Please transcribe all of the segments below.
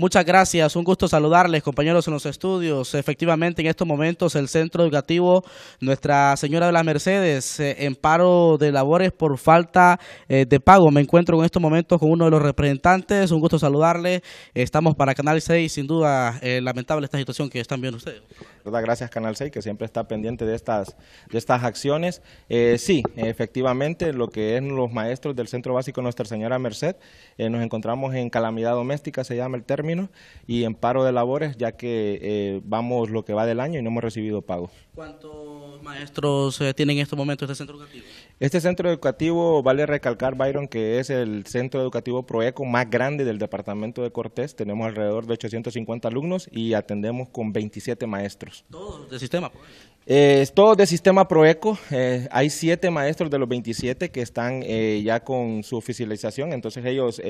Muchas gracias, un gusto saludarles, compañeros en los estudios. Efectivamente, en estos momentos el Centro Educativo Nuestra Señora de las Mercedes eh, en paro de labores por falta eh, de pago. Me encuentro en estos momentos con uno de los representantes, un gusto saludarles. Estamos para Canal 6, sin duda, eh, lamentable esta situación que están viendo ustedes. Gracias Canal 6 que siempre está pendiente de estas, de estas acciones. Eh, sí, efectivamente, lo que es los maestros del Centro Básico Nuestra Señora Merced, eh, nos encontramos en calamidad doméstica, se llama el término, y en paro de labores, ya que eh, vamos lo que va del año y no hemos recibido pago. ¿Cuántos maestros tienen en estos momentos este centro educativo? Este centro educativo, vale recalcar, Byron, que es el centro educativo Proeco más grande del departamento de Cortés. Tenemos alrededor de 850 alumnos y atendemos con 27 maestros. Todos de sistema. E. Eh, es todos de sistema Proeco, eh, hay siete maestros de los 27 que están eh, ya con su oficialización, entonces ellos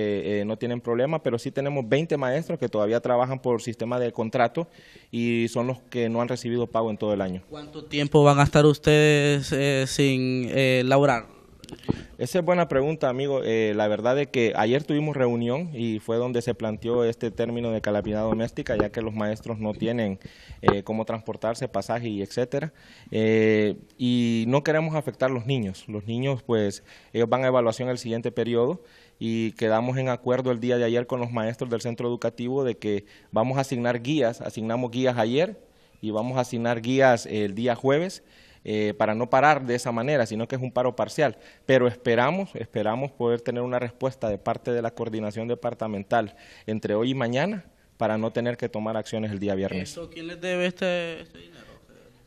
no tienen problema, pero sí tenemos 20 maestros que todavía trabajan por sistema de contrato y son los que no han recibido pago en todo el año. ¿Cuánto tiempo van a estar ustedes sin laborar? Esa es buena pregunta, amigo. Eh, la verdad es que ayer tuvimos reunión y fue donde se planteó este término de calamidad doméstica, ya que los maestros no tienen eh, cómo transportarse, pasaje y etcétera. Eh, y no queremos afectar a los niños. Los niños, pues, ellos van a evaluación el siguiente periodo y quedamos en acuerdo el día de ayer con los maestros del centro educativo de que vamos a asignar guías, asignamos guías ayer y vamos a asignar guías el día jueves. Eh, para no parar de esa manera, sino que es un paro parcial. Pero esperamos, esperamos poder tener una respuesta de parte de la coordinación departamental entre hoy y mañana para no tener que tomar acciones el día viernes. ¿Quién les debe este, este dinero?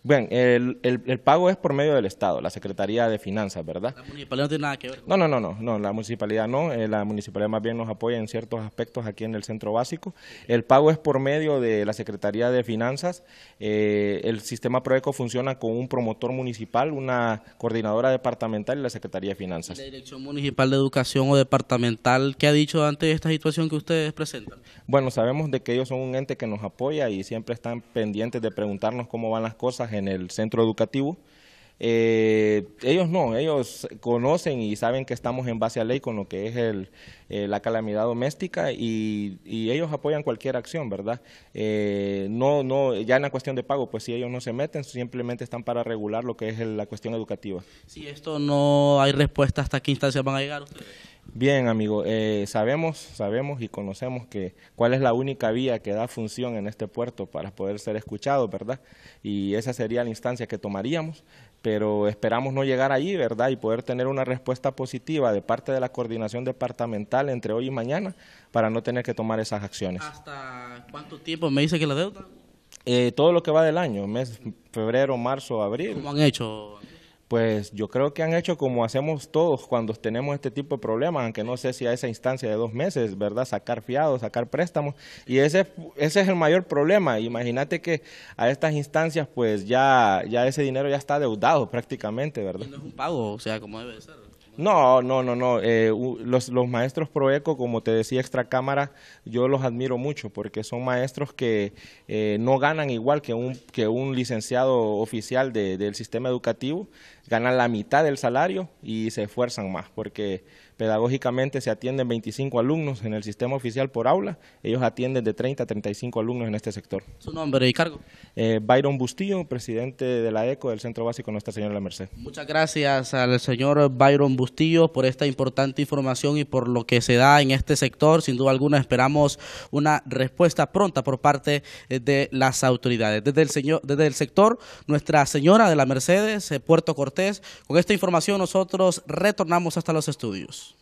Bueno, el, pago es por medio del Estado, la Secretaría de Finanzas, ¿verdad? La municipalidad no tiene nada que ver. No, no, no, no, no la municipalidad no, eh, la municipalidad más bien nos apoya en ciertos aspectos aquí en el centro básico. El pago es por medio de la Secretaría de Finanzas. Eh, el sistema Proeco funciona con un promotor municipal, una coordinadora departamental y la Secretaría de Finanzas. ¿La Dirección Municipal de Educación o Departamental qué ha dicho ante esta situación que ustedes presentan? Bueno, sabemos de que ellos son un ente que nos apoya y siempre están pendientes de preguntarnos cómo van las cosas en el centro educativo. Eh, ellos no, ellos conocen y saben que estamos en base a ley con lo que es el, eh, la calamidad doméstica y, ellos apoyan cualquier acción, ¿verdad? Eh, no, no, ya en la cuestión de pago, pues si ellos no se meten, simplemente están para regular lo que es la cuestión educativa. Si esto no hay respuesta, ¿hasta qué instancias van a llegar ustedes? Bien, amigo, eh, sabemos, sabemos y conocemos que cuál es la única vía que da función en este puerto para poder ser escuchado, ¿verdad? Y esa sería la instancia que tomaríamos, pero esperamos no llegar allí, ¿verdad? Y poder tener una respuesta positiva de parte de la coordinación departamental entre hoy y mañana para no tener que tomar esas acciones. ¿Hasta cuánto tiempo me dice que la deuda? Eh, todo lo que va del año, mes, febrero, marzo, abril. ¿Cómo han hecho? pues yo creo que han hecho como hacemos todos cuando tenemos este tipo de problemas, aunque no sé si a esa instancia de dos meses, ¿verdad? Sacar fiados, sacar préstamos. Y ese, ese es el mayor problema. Imagínate que a estas instancias, pues ya, ya ese dinero ya está deudado prácticamente, ¿verdad? no es un pago, o sea, como debe ser. No, no, no, no. Eh, los, maestros Proeco, como te decía extra cámara, yo los admiro mucho porque son maestros que eh, no ganan igual que un, que un licenciado oficial del sistema educativo ganan la mitad del salario y se esfuerzan más, porque pedagógicamente se atienden 25 alumnos en el sistema oficial por aula, ellos atienden de 30 a 35 alumnos en este sector. ¿Su nombre y cargo? Eh, Byron Bustillo, presidente de la ECO del Centro Básico Nuestra Señora de la Merced. Muchas gracias al señor Byron Bustillo por esta importante información y por lo que se da en este sector. Sin duda alguna esperamos una respuesta pronta por parte eh, de las autoridades. Desde el, señor, desde el sector Nuestra Señora de la Mercedes, eh, Puerto Cortés, con esta información nosotros retornamos hasta los estudios.